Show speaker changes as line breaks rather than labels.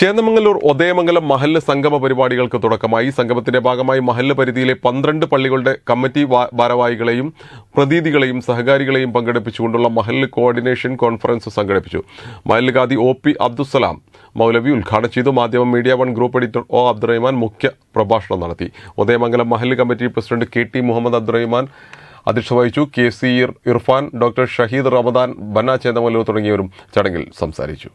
ചേന്നമംഗലൂർ ഉദയമംഗലം മഹല്ല് സംഗമ പരിപാടികൾക്ക് തുടക്കമായി സംഗമത്തിന്റെ ഭാഗമായി മഹല്ല് പരിധിയിലെ പന്ത്രണ്ട് പള്ളികളുടെ കമ്മിറ്റി ഭാരവാഹികളെയും പ്രതീതികളെയും സഹകാരികളെയും പങ്കെടുപ്പിച്ചുകൊണ്ടുള്ള മഹല്ല് കോർഡിനേഷൻ കോൺഫറൻസ് സംഘടിപ്പിച്ചു മഹല്ല് ഖാദി ഒ പി അബ്ദുസലാം മൗലവി ഉദ്ഘാടനം ചെയ്തു Madhyamam media one group editor O Abdurahman മുഖ്യ പ്രഭാഷണം നടത്തി ഉദയമംഗലം മഹല്ല് committee president K T Muhammad Abdurahman അധ്യക്ഷ വഹിച്ചു K C Irfan doctor Shaheed Ramadan Banna Chennamallur തുടങ്ങിയവരും ചടങ്ങിൽ സംസാരിച്ചു